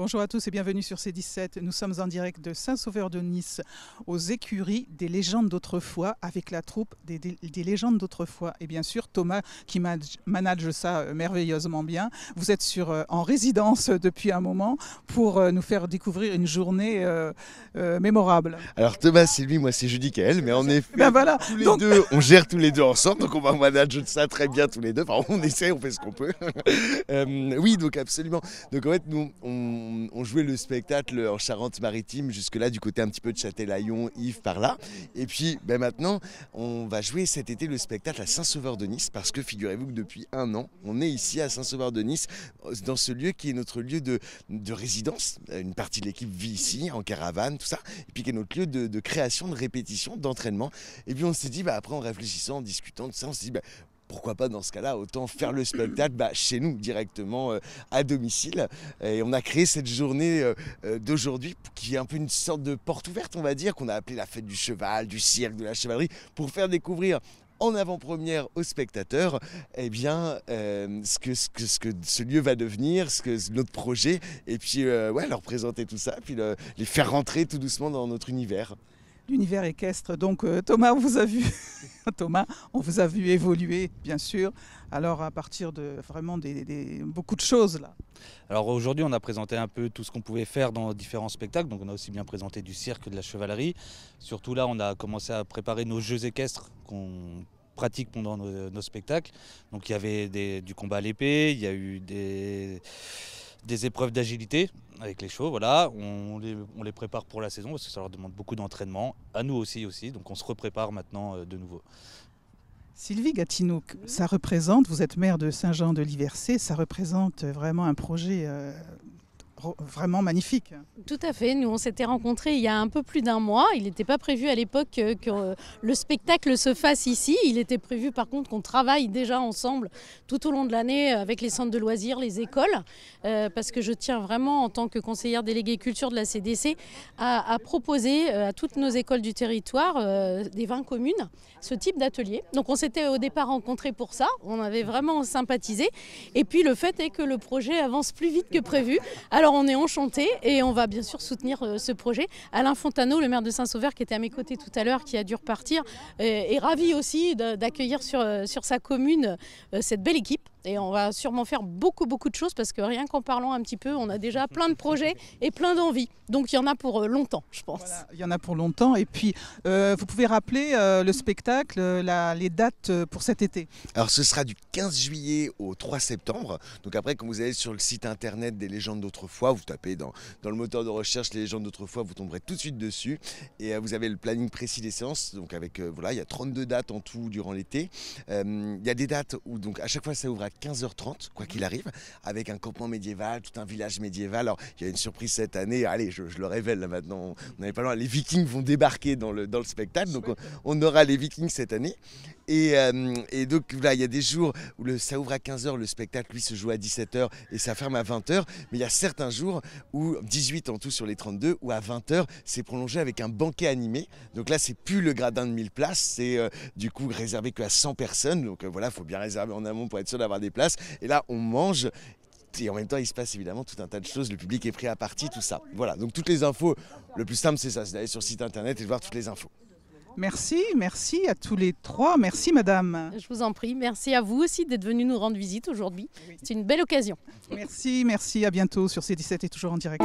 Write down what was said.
Bonjour à tous et bienvenue sur C17. Nous sommes en direct de Saint-Sauveur de Nice aux écuries des légendes d'autrefois avec la troupe des, légendes d'autrefois. Et bien sûr, Thomas qui manage, ça euh, merveilleusement bien. Vous êtes sur, euh, en résidence euh, depuis un moment pour nous faire découvrir une journée mémorable. Alors Thomas, c'est lui, moi c'est Judicaël, mais en effet, voilà. les deux, on gère tous les deux ensemble, donc on va manager ça très bien tous les deux. Enfin, on essaie, on fait ce qu'on peut. oui, donc absolument. Donc en fait, nous, on on, jouait le spectacle en Charente-Maritime, jusque-là, du côté un petit peu de Châtelaillon, Yves, par là. Et puis ben maintenant, on va jouer cet été le spectacle à Saint-Sauveur-de-Nice, parce que figurez-vous que depuis un an, on est ici à Saint-Sauveur-de-Nice, euh, dans ce lieu qui est notre lieu de, résidence. Euh, une partie de l'équipe vit ici, en caravane, tout ça, et puis qui est notre lieu de, création, de répétition, d'entraînement. Et puis on s'est dit, bah, après en réfléchissant, en discutant de ça, on s'est dit, bah, pourquoi pas dans ce cas-là, autant faire le spectacle bah, chez nous directement euh, à domicile. Et on a créé cette journée euh, euh, d'aujourd'hui qui est un peu une sorte de porte ouverte, on va dire, qu'on a appelée la fête du cheval, du cirque, de la chevalerie, pour faire découvrir en avant-première aux spectateurs, eh bien, ce, que, ce, lieu va devenir, ce que notre projet, et puis ouais, leur présenter tout ça, puis les faire rentrer tout doucement dans notre univers. Univers équestre. Donc euh, Thomas, on vous a vu. Thomas, on vous a vu évoluer, bien sûr. Alors à partir de vraiment des, beaucoup de choses là. Alors aujourd'hui, on a présenté un peu tout ce qu'on pouvait faire dans différents spectacles. Donc on a aussi bien présenté du cirque, de la chevalerie. Surtout là, on a commencé à préparer nos jeux équestres qu'on pratique pendant nos, spectacles. Donc il y avait du combat à l'épée, il y a eu des des épreuves d'agilité avec les chevaux. Voilà, on les, prépare pour la saison parce que ça leur demande beaucoup d'entraînement, à nous aussi aussi. Donc on se reprépare maintenant euh, de nouveau. Sylvie Gatineau, ça représente, vous êtes maire de Saint-Jean de Liversé, ça représente vraiment un projet euh, vraiment magnifique. Tout à fait, nous on s'était rencontrés il y a un peu plus d'un mois. Il n'était pas prévu à l'époque que, euh, le spectacle se fasse ici. Il était prévu par contre qu'on travaille déjà ensemble tout au long de l'année avec les centres de loisirs, les écoles, euh, parce que je tiens vraiment en tant que conseillère déléguée culture de la CDC à, à proposer euh, à toutes nos écoles du territoire des 20 communes ce type d'atelier. Donc on s'était au départ rencontrés pour ça, on avait vraiment sympathisé. Et puis le fait est que le projet avance plus vite que prévu. Alors on est enchanté et on va bien sûr soutenir euh, ce projet. Alain Fontano, le maire de Saint-Sauveur, qui était à mes côtés tout à l'heure, qui a dû repartir, euh, est ravi aussi d'accueillir sur, euh, sur sa commune cette belle équipe. Et on va sûrement faire beaucoup, beaucoup de choses parce que rien qu'en parlant un petit peu, on a déjà plein de projets et plein d'envies. Donc il y en a pour euh, longtemps, je pense. il y en a pour longtemps. Et puis, euh, vous pouvez rappeler euh, le spectacle, les dates pour cet été Alors ce sera du 15 juillet au 3 septembre. Donc après, quand vous allez sur le site internet des légendes d'autrefois, vous tapez dans, le moteur de recherche les légendes d'autrefois, vous tomberez tout de suite dessus. Et vous avez le planning précis des séances. Donc avec, voilà, il y a 32 dates en tout durant l'été. il y a des dates où donc à chaque fois ça ouvre 15h30, quoi qu'il arrive, avec un campement médiéval, tout un village médiéval. Alors, il y a une surprise cette année. Allez, je, le révèle là maintenant. On n'avait pas loin. Les Vikings vont débarquer dans le, dans le spectacle. Donc, on, aura les Vikings cette année. Et, euh, donc, là, il y a des jours où le, ça ouvre à 15h, le spectacle, lui, se joue à 17h et ça ferme à 20h. Mais il y a certains jours où, 18 en tout sur les 32, où à 20h, c'est prolongé avec un banquet animé. Donc là, c'est plus le gradin de 1000 places. C'est euh, du coup réservé que à 100 personnes. Donc euh, voilà, il faut bien réserver en amont pour être sûr d'avoir des places. Et là, on mange et en même temps, il se passe évidemment tout un tas de choses. Le public est pris à partie, tout ça. Voilà, donc toutes les infos, le plus simple, c'est ça, c'est d'aller sur site internet et de voir toutes les infos. Merci, merci à tous les trois. Merci, madame. Je vous en prie. Merci à vous aussi d'être venu nous rendre visite aujourd'hui. C'est une belle occasion. Merci, merci. À bientôt sur C17 et toujours en direct.